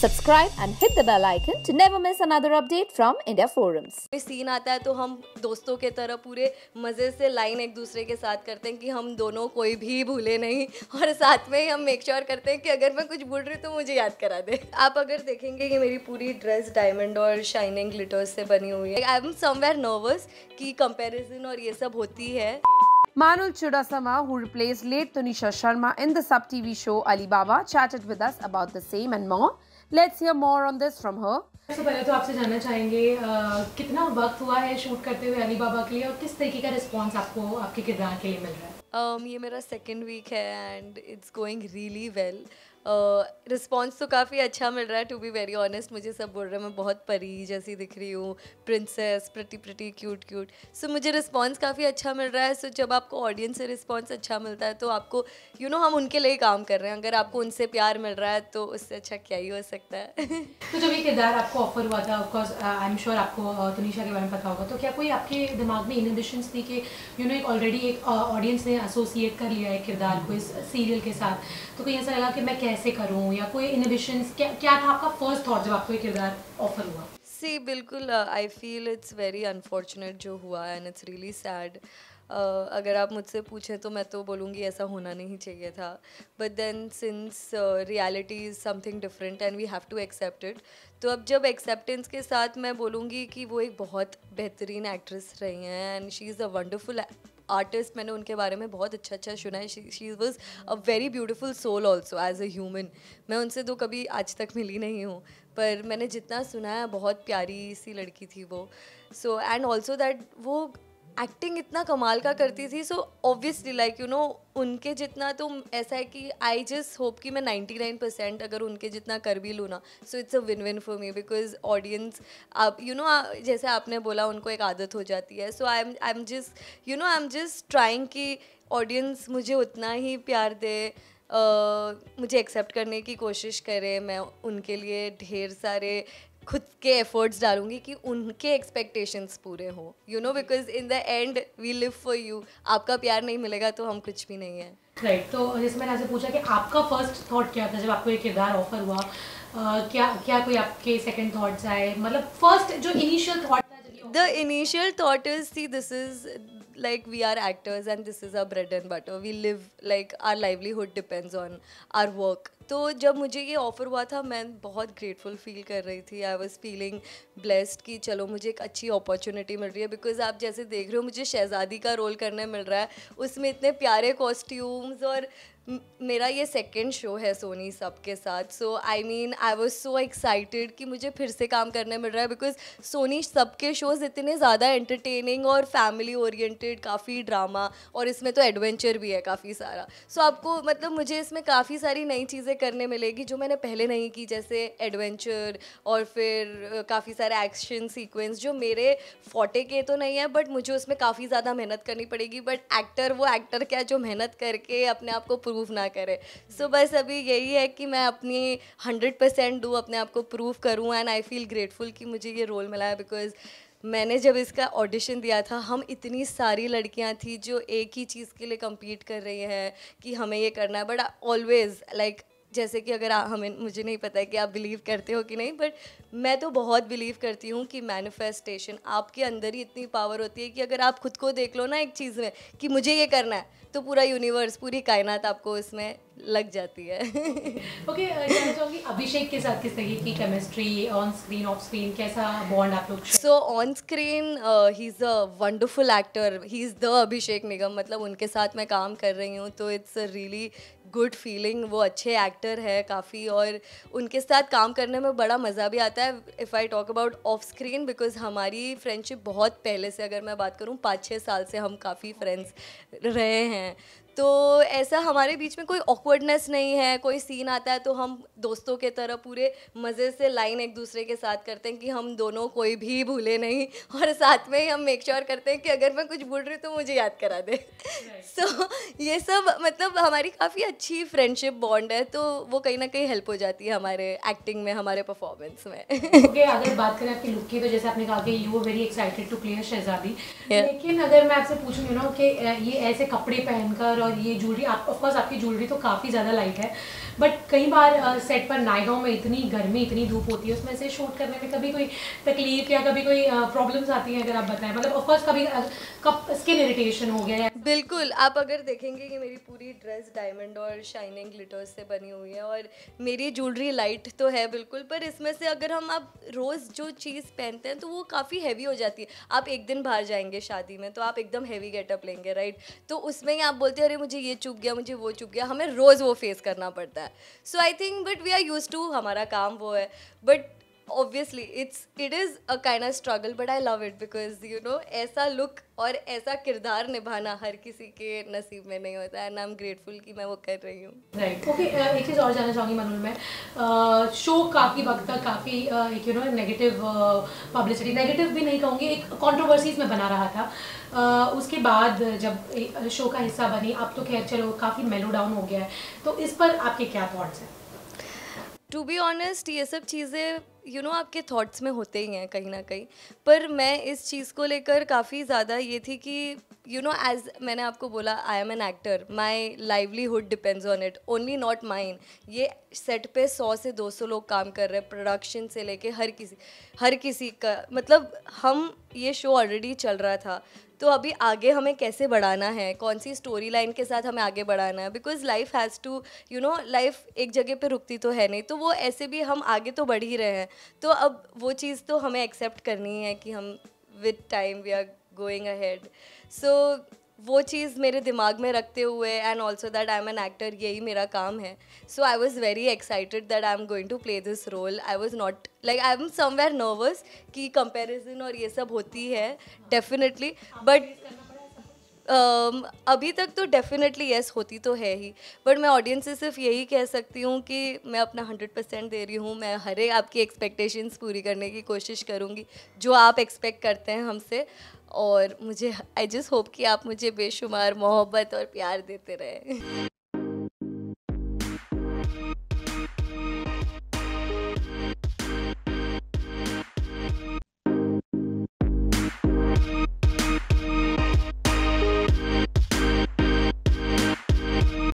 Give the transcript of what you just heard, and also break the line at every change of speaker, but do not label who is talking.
Subscribe and hit the bell icon to never miss another update from India Forums
कोई scene आता है तो हम दोस्तों के तरह पूरे मज़े से लाइन एक दूसरे के साथ करते हैं कि हम दोनों कोई भी भूले नहीं और साथ में ही हम मेक श्योर sure करते हैं कि अगर मैं कुछ भूल रही हूँ तो मुझे याद करा दे आप अगर देखेंगे कि मेरी पूरी ड्रेस डायमंड और शाइनिंग ग्लिटर्स से बनी हुई है आई एम समवेयर नर्वस कि कंपैरिजन और ये सब होती है
Manul Chudasama, who replaced late Tanisha Sharma in the sub TV show Alibaba, chatted with us about the same and more. Let's hear more on this from her सबसे पहले तो आपसे जानना चाहेंगे कितना वक्त हुआ है शूट करते हुए अली बाबा के लिए और किस तरीके का रिस्पॉन्स आपको आपके किरदार के लिए मिल रहा
है um, ये मेरा सेकेंड वीक है and it's going really well response तो काफ़ी अच्छा मिल रहा है टू बी वेरी ऑनेस्ट मुझे सब बोल रहे हैं मैं बहुत परी जैसी दिख रही हूँ princess pretty pretty cute cute so मुझे रिस्पॉन्स काफ़ी अच्छा मिल रहा है सो so, जब आपको ऑडियंस से रिस्पॉन्स अच्छा मिलता है तो आपको यू you नो know, हम उनके लिए काम कर रहे हैं अगर आपको उनसे प्यार मिल रहा है तो उससे अच्छा क्या ही हो सकता है
तो जब ये किरदार आपको ऑफर हुआ था ऑफकोर्स आई एम श्योर आपको uh, तनिषा के बारे में पता होगा तो क्या कोई आपके दिमाग में इनहिबिशन थी कि यू नो एक ऑलरेडी एक ऑडियंस uh, ने एसोसिएट कर लिया है किरदार को इस सीरियल के साथ तो कहीं ऐसा लगा कि मैं कैसे करूँ या कोई इनिबिशन क्या क्या था आपका फर्स्ट थॉट जब आपको ये किरदार ऑफर हुआ
सी बिल्कुल I feel it's very unfortunate जो हुआ एंड इट्स रियली सैड अगर आप मुझसे पूछें तो मैं तो बोलूँगी ऐसा होना नहीं चाहिए था but then since reality is something different and we have to accept it तो अब जब एक्सेप्टेंस के साथ मैं बोलूँगी कि वो एक बहुत बेहतरीन एक्ट्रेस रही हैं and she is a wonderful artist मैंने उनके बारे में बहुत अच्छा अच्छा सुना है she was a very beautiful soul also as a human मैं उनसे तो कभी आज तक मिली नहीं हूँ पर मैंने जितना सुना है बहुत प्यारी सी लड़की थी वो सो एंड ऑल्सो दैट वो एक्टिंग इतना कमाल का करती थी so obviously like you know उनके जितना तो ऐसा है कि आई जस्ट होप कि मैं 99 परसेंट अगर उनके जितना कर भी लूँ ना so it's a win win for me because audience आप यू नो जैसे आपने बोला उनको एक आदत हो जाती है so I am I am just you know I am just trying कि ऑडियंस मुझे उतना ही प्यार दे Uh, मुझे एक्सेप्ट करने की कोशिश करें मैं उनके लिए ढेर सारे खुद के एफर्ट्स डालूंगी कि उनके एक्सपेक्टेशंस पूरे हो you know because in the end we live for you आपका प्यार नहीं मिलेगा तो हम कुछ भी नहीं है
राइट right, तो जैसे मैंने आपसे पूछा कि आपका फर्स्ट थॉट क्या था जब आपको ये किरदार ऑफर हुआ uh,
क्या क्या कोई आपके सेकंड थॉट्स आए मतलब फर्स्ट जो initial thought the initial thought is see this is like we are actors and this is our bread and butter we live like our livelihood depends on our work तो जब मुझे ये offer हुआ था मैं बहुत grateful feel कर रही थी आई वॉज़ फीलिंग ब्लेस्ड कि चलो मुझे एक अच्छी अपॉर्चुनिटी मिल रही है बिकॉज आप जैसे देख रहे हो मुझे शहज़ादी का रोल करने मिल रहा है उसमें इतने प्यारे कॉस्ट्यूम्स और मेरा ये सेकेंड शो है सोनी सब के साथ so I mean I was so excited कि मुझे फिर से काम करने मिल रहा है बिकॉज सोनी सब के शोज़ इतने ज़्यादा एंटरटेनिंग और फैमिली ओरिएंटेड काफ़ी ड्रामा और इसमें तो एडवेंचर भी है काफ़ी सारा सो so, आपको मतलब मुझे इसमें काफ़ी सारी नई चीज़ें करने मिलेगी जो मैंने पहले नहीं की जैसे एडवेंचर और फिर काफ़ी सारे एक्शन सीक्वेंस जो मेरे फोटे के तो नहीं है बट मुझे उसमें काफ़ी ज़्यादा मेहनत करनी पड़ेगी बट एक्टर वो एक्टर क्या जो मेहनत करके अपने आप को प्रूव ना करे सो so, बस अभी यही है कि मैं अपनी हंड्रेड परसेंट दूँ अपने आप को प्रूव करूँ एंड आई फील ग्रेटफुल कि मुझे ये रोल मिला है बिकॉज मैंने जब इसका ऑडिशन दिया था हम इतनी सारी लड़कियां थी जो एक ही चीज़ के लिए कम्पीट कर रही हैं कि हमें ये करना है बट ऑलवेज़ लाइक जैसे कि अगर हमें मुझे नहीं पता है कि आप बिलीव करते हो कि नहीं बट मैं तो बहुत बिलीव करती हूँ कि मैनिफेस्टेशन आपके अंदर ही इतनी पावर होती है कि अगर आप खुद को देख लो ना एक चीज़ में कि मुझे ये करना है तो पूरा यूनिवर्स पूरी कायनात आपको इसमें लग जाती है ओके अभिषेक के साथ
किस तरीके की chemistry on screen off screen कैसा बॉन्ड आप लोग
so on screen he is a wonderful actor he is the Abhishek Nigam मतलब उनके साथ मैं काम कर रही हूँ तो it's a really good feeling वो अच्छे एक्टर है काफ़ी और उनके साथ काम करने में बड़ा मज़ा भी आता है if I talk about off screen because हमारी फ्रेंडशिप बहुत पहले से अगर मैं बात करूँ पाँच छः साल से हम काफ़ी फ्रेंड्स रहे हैं तो ऐसा हमारे बीच में कोई ऑकवर्डनेस नहीं है कोई सीन आता है तो हम दोस्तों के तरह पूरे मज़े से लाइन एक दूसरे के साथ करते हैं कि हम दोनों कोई भी भूले नहीं और साथ में ही हम मेक श्योर sure करते हैं कि अगर मैं कुछ भूल रही हूँ तो मुझे याद करा दे सो so, ये सब मतलब हमारी काफ़ी अच्छी फ्रेंडशिप बॉन्ड है तो वो कहीं ना कहीं हेल्प हो जाती है हमारे एक्टिंग में हमारे परफॉर्मेंस में
okay, अगर बात करें आपकी लुक की तो जैसे आपने कहा कि you very excited to clear Shehzadi लेकिन अगर मैं आपसे पूछूँ ना कि ये ऐसे कपड़े पहनकर और और ये ज्वेलरी आप ऑफकोर्स आपकी ज्वेलरी तो काफ़ी ज़्यादा लाइट है बट कई बार सेट पर नायगाँव में इतनी गर्मी इतनी धूप होती है उसमें से शूट करने में कभी कोई तकलीफ या कभी कोई प्रॉब्लम्स आती है अगर आप बताएं मतलब ऑफकोर्स कभी कब स्किन इरिटेशन हो गया है
बिल्कुल आप अगर देखेंगे कि मेरी पूरी ड्रेस डायमंड और शाइनिंग ग्लिटर्स से बनी हुई है और मेरी ज्वेलरी लाइट तो है बिल्कुल पर इसमें से अगर हम आप रोज़ जो चीज़ पहनते हैं तो वो काफ़ी हैवी हो जाती है आप एक दिन बाहर जाएंगे शादी में तो आप एकदम हैवी गेटअप लेंगे राइट तो उसमें ही आप बोलते हैं अरे मुझे ये चुप गया मुझे वो चुप गया हमें रोज़ वो फेस करना पड़ता है so I think but we are use to हमारा काम वो है but obviously it's it is a kind of struggle but I love it because you know ऐसा लुक और ऐसा किरदार निभाना हर किसी के नसीब में नहीं होता एंड आई एम ग्रेटफुल कि मैं वो कर रही हूँ राइट ओके uh, एक चीज़ और
जानना चाहूँगी मनुल मैं शो uh, काफ़ी वक्त तक काफ़ी uh, एक you know negative publicity negative भी नहीं कहूँगी एक कॉन्ट्रोवर्सीज में बना रहा था uh, उसके बाद जब शो का हिस्सा बनी अब तो खैर चलो काफ़ी मेलो डाउन हो गया है तो इस पर आपके क्या थाट्स हैं
टू बी ऑनेस्ट ये सब चीज़ें यू you नो know, आपके थॉट्स में होते ही हैं कहीं ना कहीं पर मैं इस चीज़ को लेकर काफ़ी ज़्यादा ये थी कि यू नो एज मैंने आपको बोला I am an actor my livelihood depends on it only not mine ये सेट पे सौ से दो सौ लोग काम कर रहे हैं प्रोडक्शन से लेके हर किसी हर किसी का मतलब हम ये शो ऑलरेडी चल रहा था तो अभी आगे हमें कैसे बढ़ाना है कौन सी स्टोरी लाइन के साथ हमें आगे बढ़ाना है because life has to you know life एक जगह पे रुकती तो है नहीं तो वो ऐसे भी हम आगे तो बढ़ ही रहे हैं तो अब वो चीज़ तो हमें एक्सेप्ट करनी है कि हम with time we are going ahead so वो चीज़ मेरे दिमाग में रखते हुए and also that I am an actor यही मेरा काम है so I was very excited that I am going to play this role I was not like I am somewhere nervous कि कंपेरिजन और ये सब होती है डेफिनेटली बट अभी तक तो डेफिनेटली येस होती तो है ही बट मैं ऑडियंस से सिर्फ यही कह सकती हूँ कि मैं अपना हंड्रेड परसेंट दे रही हूँ मैं हर एक आपकी एक्सपेक्टेशंस पूरी करने की कोशिश करूँगी जो आप एक्सपेक्ट करते हैं हमसे और मुझे आई जस्ट होप कि आप मुझे बेशुमार मोहब्बत और प्यार देते रहे